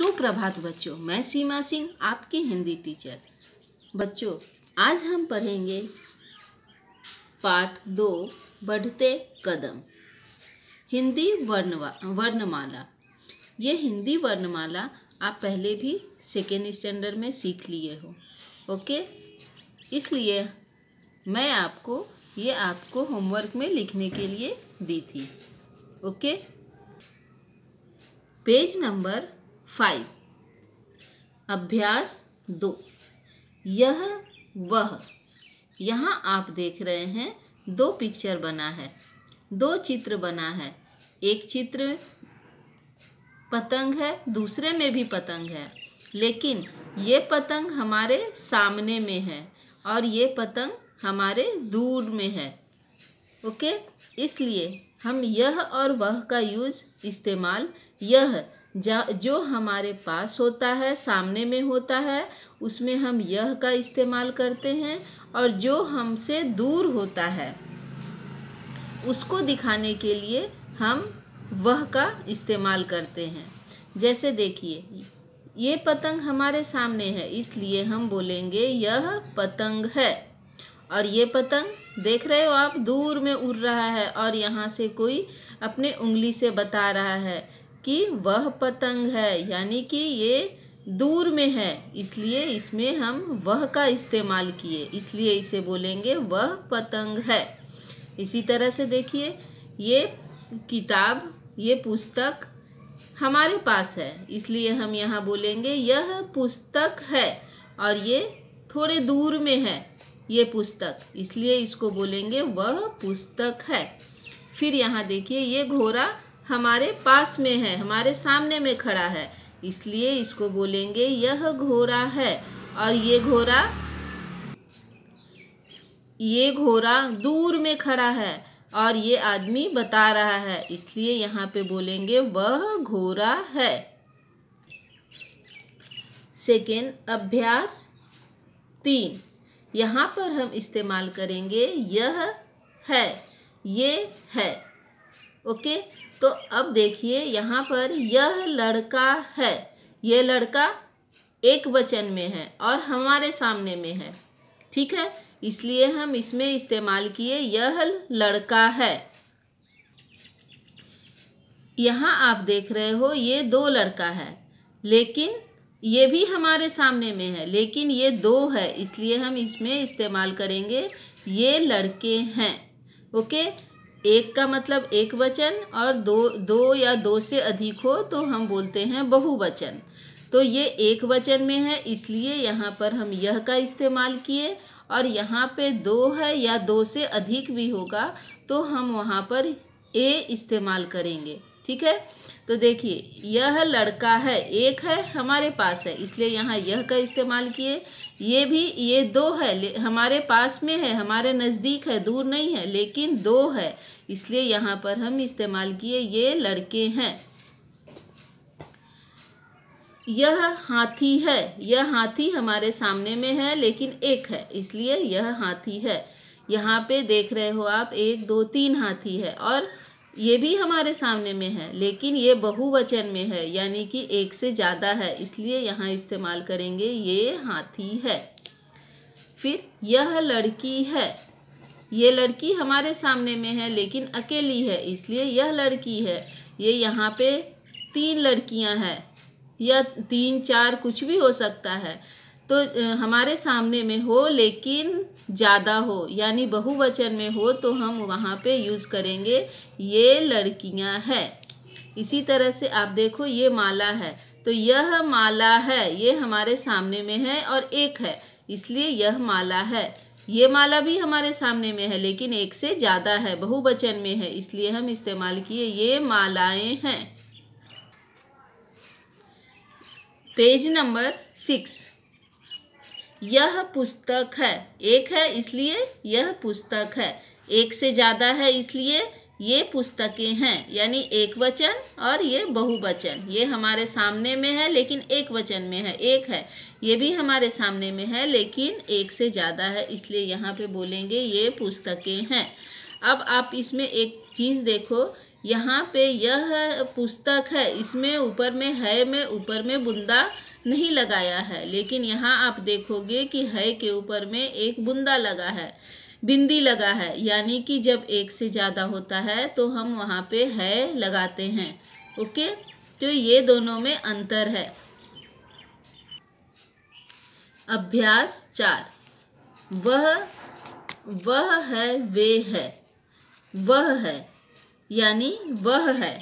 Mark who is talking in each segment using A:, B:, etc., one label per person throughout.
A: सुप्रभात बच्चों मैं सीमा सिंह आपके हिंदी टीचर बच्चों आज हम पढ़ेंगे पाठ दो बढ़ते कदम हिंदी वर्णवा वर्णमाला ये हिंदी वर्णमाला आप पहले भी सेकेंड स्टैंडर्ड में सीख लिए हो ओके इसलिए मैं आपको ये आपको होमवर्क में लिखने के लिए दी थी ओके पेज नंबर फाइव अभ्यास दो यह वह यहाँ आप देख रहे हैं दो पिक्चर बना है दो चित्र बना है एक चित्र पतंग है दूसरे में भी पतंग है लेकिन ये पतंग हमारे सामने में है और ये पतंग हमारे दूर में है ओके इसलिए हम यह और वह का यूज इस्तेमाल यह जो हमारे पास होता है सामने में होता है उसमें हम यह का इस्तेमाल करते हैं और जो हमसे दूर होता है उसको दिखाने के लिए हम वह का इस्तेमाल करते हैं जैसे देखिए ये पतंग हमारे सामने है इसलिए हम बोलेंगे यह पतंग है और ये पतंग देख रहे हो आप दूर में उड़ रहा है और यहाँ से कोई अपने उंगली से बता रहा है कि वह पतंग है यानी कि ये दूर में है इसलिए इसमें हम वह का इस्तेमाल किए इसलिए इसे बोलेंगे वह पतंग है इसी तरह से देखिए ये किताब ये पुस्तक हमारे पास है इसलिए हम यहाँ बोलेंगे यह पुस्तक है और ये थोड़े दूर में है ये पुस्तक इसलिए इसको बोलेंगे वह पुस्तक है फिर यहाँ देखिए ये घोड़ा हमारे पास में है हमारे सामने में खड़ा है इसलिए इसको बोलेंगे यह घोड़ा है और ये घोड़ा ये घोड़ा दूर में खड़ा है और ये आदमी बता रहा है इसलिए यहाँ पे बोलेंगे वह घोड़ा है सेकेंड अभ्यास तीन यहाँ पर हम इस्तेमाल करेंगे यह है ये है ओके तो अब देखिए यहाँ पर यह लड़का है यह लड़का एक वचन में है और हमारे सामने में है ठीक है इसलिए हम इसमें इस्तेमाल किए यह लड़का है यहाँ आप देख रहे हो ये दो लड़का है लेकिन ये भी हमारे सामने में है लेकिन ये दो है इसलिए हम इसमें इस्तेमाल करेंगे ये लड़के हैं ओके एक का मतलब एक वचन और दो दो या दो से अधिक हो तो हम बोलते हैं बहुवचन तो ये एक वचन में है इसलिए यहाँ पर हम यह का इस्तेमाल किए और यहाँ पे दो है या दो से अधिक भी होगा तो हम वहाँ पर ए इस्तेमाल करेंगे ठीक है तो देखिए यह लड़का है एक है हमारे पास है इसलिए यहाँ यह का इस्तेमाल किए ये भी ये दो है हमारे पास में है हमारे नज़दीक है दूर नहीं है लेकिन दो है इसलिए यहाँ पर हम इस्तेमाल किए ये लड़के हैं यह हाथी है यह हाथी हमारे सामने में है लेकिन एक है इसलिए यह हाथी है यहाँ पे देख रहे हो आप एक दो तीन हाथी है और ये भी हमारे सामने में है लेकिन ये बहुवचन में है यानी कि एक से ज़्यादा है इसलिए यहाँ इस्तेमाल करेंगे ये हाथी है फिर यह लड़की है ये लड़की हमारे सामने में है लेकिन अकेली है इसलिए यह लड़की है ये यहाँ पे तीन लड़कियाँ हैं या तीन चार कुछ भी हो सकता है तो हमारे सामने में हो लेकिन ज़्यादा हो यानी बहुवचन में हो तो हम वहाँ पे यूज़ करेंगे ये लड़कियाँ है इसी तरह से आप देखो ये माला है तो यह माला है ये हमारे सामने में है और एक है इसलिए यह माला है ये माला भी हमारे सामने में है लेकिन एक से ज़्यादा है बहुवचन में है इसलिए हम इस्तेमाल किए ये मालाएँ हैं पेज नंबर सिक्स यह पुस्तक है एक है इसलिए यह पुस्तक है एक से ज़्यादा है इसलिए ये पुस्तकें हैं यानी एक वचन और ये बहुवचन ये हमारे सामने में है लेकिन एक वचन में है एक है ये भी हमारे सामने में है लेकिन एक से ज़्यादा है इसलिए यहाँ पे बोलेंगे ये पुस्तकें हैं अब आप इसमें एक चीज़ देखो यहाँ पे यह पुस्तक है इसमें ऊपर में है में ऊपर में बुंदा नहीं लगाया है लेकिन यहाँ आप देखोगे कि है के ऊपर में एक बुंदा लगा है बिंदी लगा है यानी कि जब एक से ज़्यादा होता है तो हम वहाँ पे है लगाते हैं ओके तो ये दोनों में अंतर है अभ्यास चार वह वह है वे है वह है यानी वह है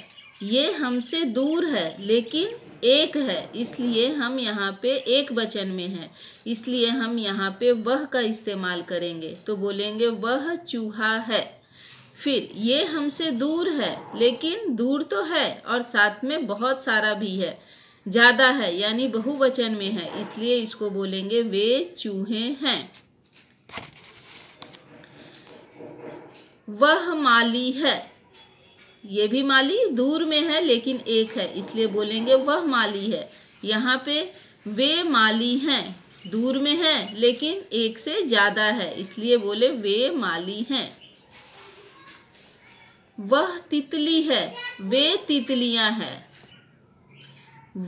A: ये हमसे दूर है लेकिन एक है इसलिए हम यहाँ पे एक वचन में है इसलिए हम यहाँ पे वह का इस्तेमाल करेंगे तो बोलेंगे वह चूहा है फिर ये हमसे दूर है लेकिन दूर तो है और साथ में बहुत सारा भी है ज़्यादा है यानी बहुवचन में है इसलिए इसको बोलेंगे वे चूहे हैं वह माली है ये भी माली दूर में है लेकिन एक है इसलिए बोलेंगे वह माली है यहाँ पे वे माली हैं दूर में है लेकिन एक से ज़्यादा है इसलिए बोले वे माली हैं वह तितली है वे तितलियां हैं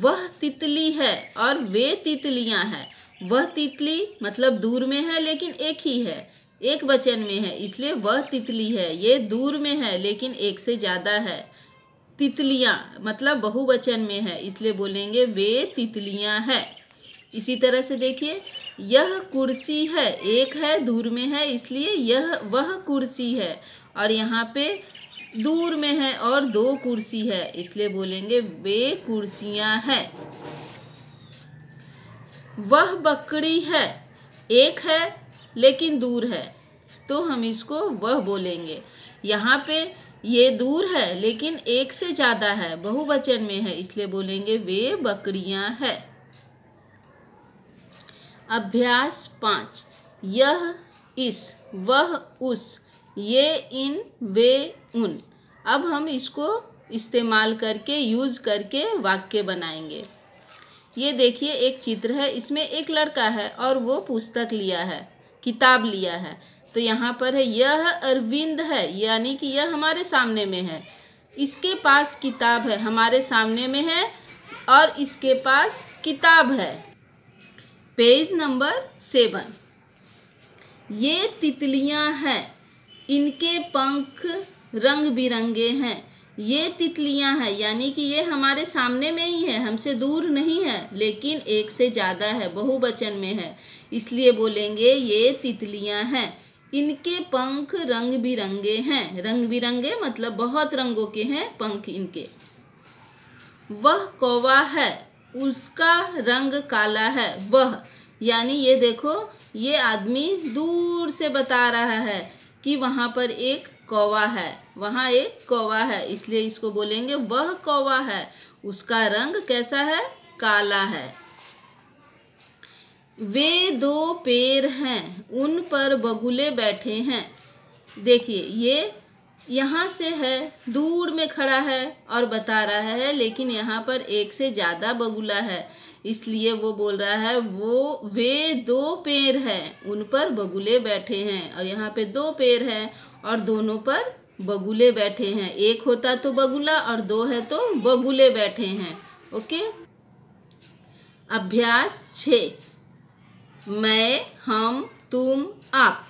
A: वह तितली है और वे तितलियां हैं वह तितली मतलब दूर में है लेकिन एक ही है एक वचन में है इसलिए वह तितली है ये दूर में है लेकिन एक से ज़्यादा है तितलियाँ मतलब बहुवचन में है इसलिए बोलेंगे वे तितलियाँ है इसी तरह से देखिए यह कुर्सी है एक है दूर में है इसलिए यह वह कुर्सी है और यहाँ पे दूर में है और दो कुर्सी है इसलिए बोलेंगे वे कुर्सियाँ हैं वह बकरी है एक है लेकिन दूर है तो हम इसको वह बोलेंगे यहाँ पे ये दूर है लेकिन एक से ज़्यादा है बहुवचन में है इसलिए बोलेंगे वे बकरियां है अभ्यास पाँच यह इस वह उस ये इन वे उन अब हम इसको इस्तेमाल करके यूज़ करके वाक्य बनाएंगे ये देखिए एक चित्र है इसमें एक लड़का है और वो पुस्तक लिया है किताब लिया है तो यहाँ पर है यह अरविंद है यानी कि यह हमारे सामने में है इसके पास किताब है हमारे सामने में है और इसके पास किताब है पेज नंबर सेवन ये तितलियाँ हैं इनके पंख रंग बिरंगे हैं ये तितलियां हैं यानी कि ये हमारे सामने में ही है हमसे दूर नहीं है लेकिन एक से ज़्यादा है बहुवचन में है इसलिए बोलेंगे ये तितलियां हैं इनके पंख रंग बिरंगे हैं रंग बिरंगे मतलब बहुत रंगों के हैं पंख इनके वह कौवा है उसका रंग काला है वह यानी ये देखो ये आदमी दूर से बता रहा है कि वहाँ पर एक कौवा है वहाँ एक कौवा है इसलिए इसको बोलेंगे वह कौवा है उसका रंग कैसा है काला है वे दो पेड़ हैं उन पर बगुले बैठे हैं देखिए ये यहाँ से है दूर में खड़ा है और बता रहा है लेकिन यहाँ पर एक से ज़्यादा बगुला है इसलिए वो बोल रहा है वो वे दो पेड़ हैं उन पर बगुले बैठे हैं और यहाँ पे दो पेड़ हैं और दोनों पर बगुले बैठे हैं एक होता तो बगुला और दो है तो बगुले बैठे हैं ओके अभ्यास छ मैं हम तुम आप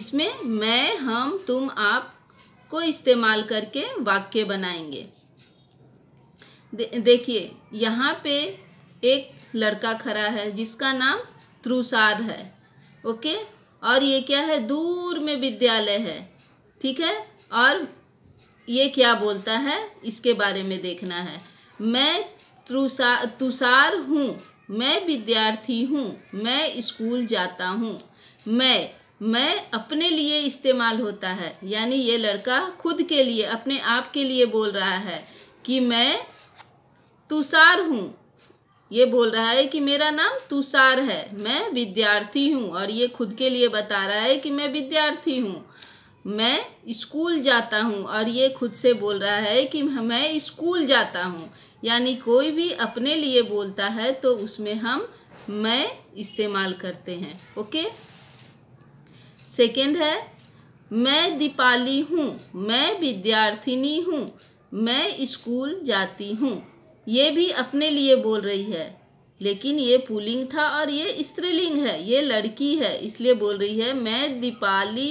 A: इसमें मैं हम तुम आप को इस्तेमाल करके वाक्य बनाएंगे दे, देखिए यहाँ पे एक लड़का खड़ा है जिसका नाम त्रुसार है ओके और ये क्या है दूर में विद्यालय है ठीक है और ये क्या बोलता है इसके बारे में देखना है मैं तुषा तुषार हूँ मैं विद्यार्थी हूँ मैं स्कूल जाता हूँ मैं मैं अपने लिए इस्तेमाल होता है यानी ये लड़का खुद के लिए अपने आप के लिए बोल रहा है कि मैं तुषार हूँ ये बोल रहा है कि मेरा नाम तुषार है मैं विद्यार्थी हूँ और ये खुद के लिए बता रहा है कि मैं विद्यार्थी हूँ मैं स्कूल जाता हूँ और ये खुद से बोल रहा है कि मैं स्कूल जाता हूँ यानी कोई भी अपने लिए बोलता है तो उसमें हम मैं इस्तेमाल करते हैं ओके सेकेंड है मैं दीपाली हूँ मैं विद्यार्थिनी हूँ मैं स्कूल जाती हूँ ये भी अपने लिए बोल रही है लेकिन ये पुलिंग था और ये स्त्रीलिंग है ये लड़की है इसलिए बोल रही है मैं दीपाली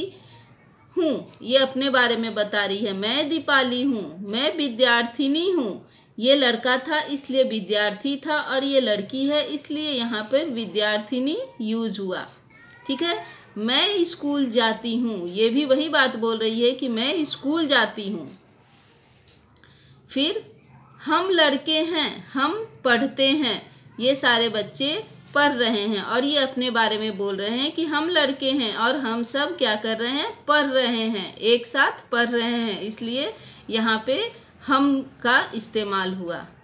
A: हूँ ये अपने बारे में बता रही है मैं दीपाली हूँ मैं विद्यार्थिनी हूँ ये लड़का था इसलिए विद्यार्थी था और ये लड़की है इसलिए यहाँ पर विद्यार्थिनी यूज हुआ ठीक है मैं स्कूल जाती हूँ ये भी वही बात बोल रही है कि मैं स्कूल जाती हूँ फिर हम लड़के हैं हम पढ़ते हैं ये सारे बच्चे पढ़ रहे हैं और ये अपने बारे में बोल रहे हैं कि हम लड़के हैं और हम सब क्या कर रहे हैं पढ़ रहे हैं एक साथ पढ़ रहे हैं इसलिए यहाँ पे हम का इस्तेमाल हुआ